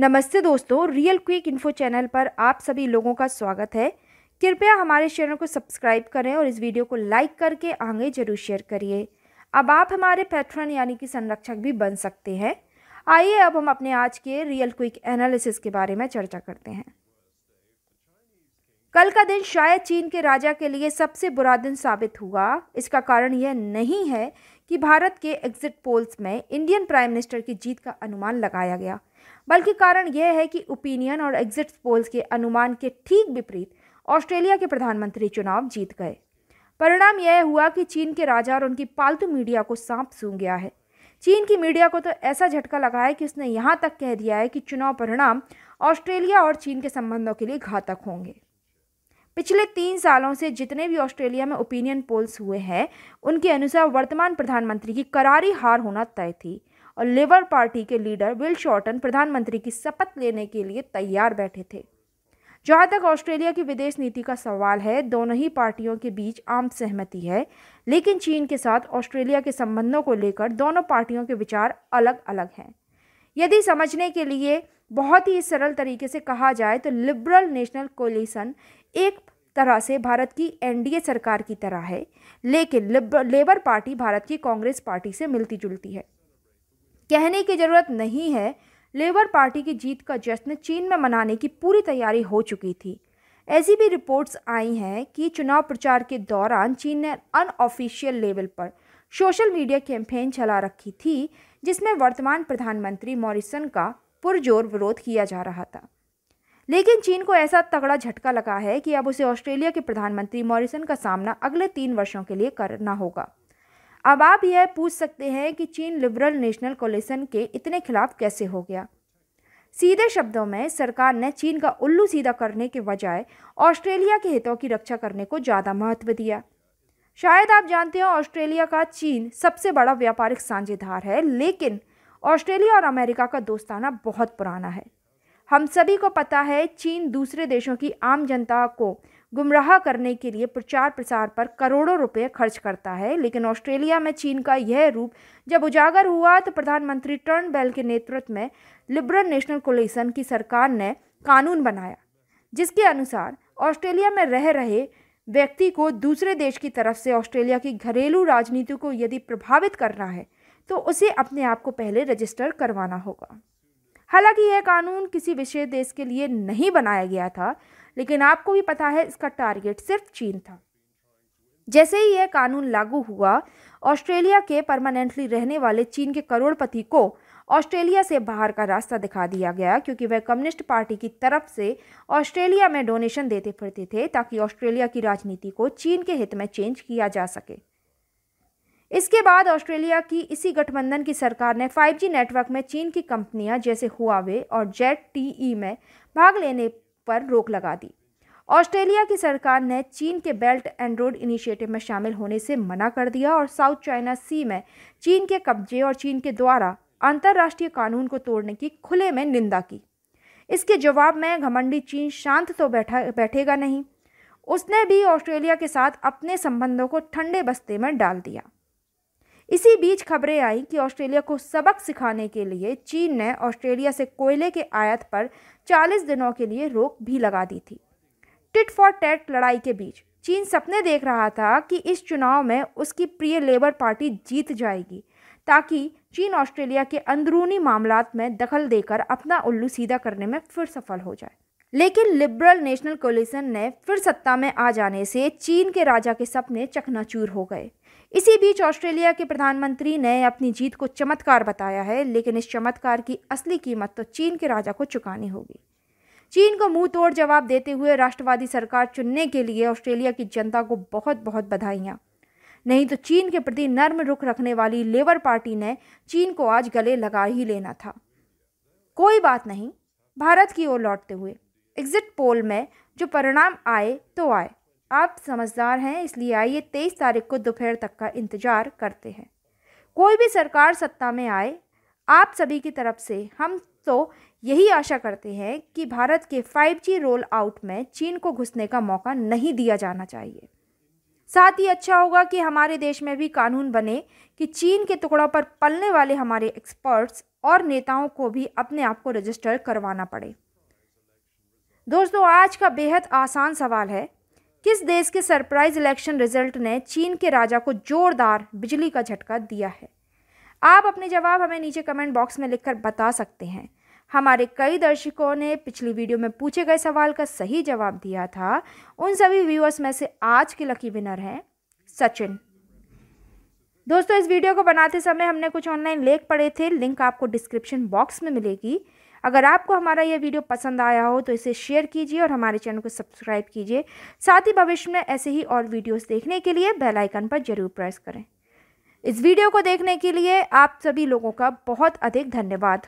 नमस्ते दोस्तों real quick info channel पर आप सभी लोगों का स्वागत है कृपया हमारे चैनल को सब्सक्राइब करें और इस वीडियो को लाइक करके आगे जरूर शेयर करिए अब आप हमारे पैट्रन यानी कि संरक्षक भी बन सकते हैं आइए अब हम अपने आज के रियल क्विक एनालिसिस के बारे में चर्चा करते हैं कल का दिन शायद चीन के राजा के लिए सबसे बुरा दिन साबित हुआ इसका कारण यह नहीं है कि भारत के एग्जिट पोल्स में इंडियन प्राइम मिनिस्टर की जीत का अनुमान लगाया गया बल्कि कारण यह है कि ओपिनियन और एग्जिट पोल्स के अनुमान के ठीक विपरीत ऑस्ट्रेलिया के प्रधानमंत्री चुनाव जीत गए परिणाम यह हुआ कि चीन के राजा और उनकी पालतू मीडिया को सांप सूं गया है चीन की मीडिया को तो ऐसा झटका लगा है कि उसने यहाँ तक कह दिया है कि चुनाव परिणाम ऑस्ट्रेलिया और चीन के संबंधों के लिए घातक होंगे पिछले तीन सालों से जितने भी ऑस्ट्रेलिया में ओपिनियन पोल्स हुए हैं उनके अनुसार वर्तमान प्रधानमंत्री की करारी हार होना तय थी और लेबर पार्टी के लीडर विल शॉर्टन प्रधानमंत्री की शपथ लेने के लिए तैयार बैठे थे जहाँ तक ऑस्ट्रेलिया की विदेश नीति का सवाल है दोनों ही पार्टियों के बीच आम सहमति है लेकिन चीन के साथ ऑस्ट्रेलिया के संबंधों को लेकर दोनों पार्टियों के विचार अलग अलग हैं यदि समझने के लिए बहुत ही सरल तरीके से कहा जाए तो लिबरल नेशनल कोलिशन एक तरह से भारत की एनडीए सरकार की तरह है लेकिन लेबर पार्टी भारत की कांग्रेस पार्टी से मिलती जुलती है कहने की ज़रूरत नहीं है लेबर पार्टी की जीत का जश्न चीन में मनाने की पूरी तैयारी हो चुकी थी ऐसी भी रिपोर्ट्स आई हैं कि चुनाव प्रचार के दौरान चीन ने अनऑफिशियल लेवल पर सोशल मीडिया कैंपेन चला रखी थी जिसमें वर्तमान प्रधानमंत्री मॉरिसन का पुरजोर विरोध किया जा रहा था लेकिन चीन को ऐसा तगड़ा झटका लगा है कि अब उसे ऑस्ट्रेलिया के प्रधानमंत्री मॉरिसन का सामना अगले तीन वर्षों के लिए करना होगा अब आप यह पूछ सकते हैं कि चीन लिबरल नेशनल कोलेशन के इतने खिलाफ कैसे हो गया सीधे शब्दों में सरकार ने चीन का उल्लू सीधा करने के बजाय ऑस्ट्रेलिया के हितों की रक्षा करने को ज़्यादा महत्व दिया शायद आप जानते हो ऑस्ट्रेलिया का चीन सबसे बड़ा व्यापारिक साझेदार है लेकिन ऑस्ट्रेलिया और अमेरिका का दोस्ताना बहुत पुराना है हम सभी को पता है चीन दूसरे देशों की आम जनता को गुमराह करने के लिए प्रचार प्रसार पर करोड़ों रुपए खर्च करता है लेकिन ऑस्ट्रेलिया में चीन का यह रूप जब उजागर हुआ तो प्रधानमंत्री टर्न बेल के नेतृत्व में लिबरल नेशनल कोलेशन की सरकार ने कानून बनाया जिसके अनुसार ऑस्ट्रेलिया में रह रहे व्यक्ति को दूसरे देश की तरफ से ऑस्ट्रेलिया की घरेलू राजनीति को यदि प्रभावित करना है तो उसे अपने आप को पहले रजिस्टर करवाना होगा हालांकि यह कानून किसी विशेष देश के लिए नहीं बनाया गया था लेकिन आपको भी पता है इसका टारगेट सिर्फ चीन था जैसे ही यह कानून लागू हुआ ऑस्ट्रेलिया के परमानेंटली रहने वाले चीन के करोड़पति को ऑस्ट्रेलिया से बाहर का रास्ता दिखा दिया गया क्योंकि वह कम्युनिस्ट पार्टी की तरफ से ऑस्ट्रेलिया में डोनेशन देते फिरते थे ताकि ऑस्ट्रेलिया की राजनीति को चीन के हित में चेंज किया जा सके इसके बाद ऑस्ट्रेलिया की इसी गठबंधन की सरकार ने 5G नेटवर्क में चीन की कंपनियां जैसे हुआवे और जेट ई e में भाग लेने पर रोक लगा दी ऑस्ट्रेलिया की सरकार ने चीन के बेल्ट एंड रोड इनिशिएटिव में शामिल होने से मना कर दिया और साउथ चाइना सी में चीन के कब्जे और चीन के द्वारा अंतर्राष्ट्रीय कानून को तोड़ने की खुले में निंदा की इसके जवाब में घमंडी चीन शांत तो बैठा बैठेगा नहीं उसने भी ऑस्ट्रेलिया के साथ अपने संबंधों को ठंडे बस्ते में डाल दिया इसी बीच खबरें आई कि ऑस्ट्रेलिया को सबक सिखाने के लिए चीन ने ऑस्ट्रेलिया से कोयले के आयात पर 40 दिनों के लिए रोक भी लगा दी थी टिट फॉर टेट लड़ाई के बीच चीन सपने देख रहा था कि इस चुनाव में उसकी प्रिय लेबर पार्टी जीत जाएगी ताकि चीन ऑस्ट्रेलिया के अंदरूनी मामला में दखल देकर अपना उल्लू सीधा करने में फिर सफल हो जाए लेकिन लिबरल नेशनल कोलिशन ने फिर सत्ता में आ जाने से चीन के राजा के सपने चकनाचूर हो गए इसी बीच ऑस्ट्रेलिया के प्रधानमंत्री ने अपनी जीत को चमत्कार बताया है लेकिन इस चमत्कार की असली कीमत तो चीन के राजा को चुकानी होगी चीन को मुंह तोड़ जवाब देते हुए राष्ट्रवादी सरकार चुनने के लिए ऑस्ट्रेलिया की जनता को बहुत बहुत बधाइयाँ नहीं तो चीन के प्रति नर्म रुख रखने वाली लेबर पार्टी ने चीन को आज गले लगा ही लेना था कोई बात नहीं भारत की ओर लौटते हुए एग्ज़िट पोल में जो परिणाम आए तो आए आप समझदार हैं इसलिए आइए तेईस तारीख को दोपहर तक का इंतज़ार करते हैं कोई भी सरकार सत्ता में आए आप सभी की तरफ से हम तो यही आशा करते हैं कि भारत के 5G रोल आउट में चीन को घुसने का मौका नहीं दिया जाना चाहिए साथ ही अच्छा होगा कि हमारे देश में भी कानून बने कि चीन के टुकड़ों पर पलने वाले हमारे एक्सपर्ट्स और नेताओं को भी अपने आप को रजिस्टर करवाना पड़े दोस्तों आज का बेहद आसान सवाल है किस देश के सरप्राइज इलेक्शन रिजल्ट ने चीन के राजा को जोरदार बिजली का झटका दिया है आप अपने जवाब हमें नीचे कमेंट बॉक्स में लिखकर बता सकते हैं हमारे कई दर्शकों ने पिछली वीडियो में पूछे गए सवाल का सही जवाब दिया था उन सभी व्यूअर्स में से आज के लकी विनर हैं सचिन दोस्तों इस वीडियो को बनाते समय हमने कुछ ऑनलाइन लेख पढ़े थे लिंक आपको डिस्क्रिप्शन बॉक्स में मिलेगी अगर आपको हमारा यह वीडियो पसंद आया हो तो इसे शेयर कीजिए और हमारे चैनल को सब्सक्राइब कीजिए साथ ही भविष्य में ऐसे ही और वीडियोस देखने के लिए बेल आइकन पर ज़रूर प्रेस करें इस वीडियो को देखने के लिए आप सभी लोगों का बहुत अधिक धन्यवाद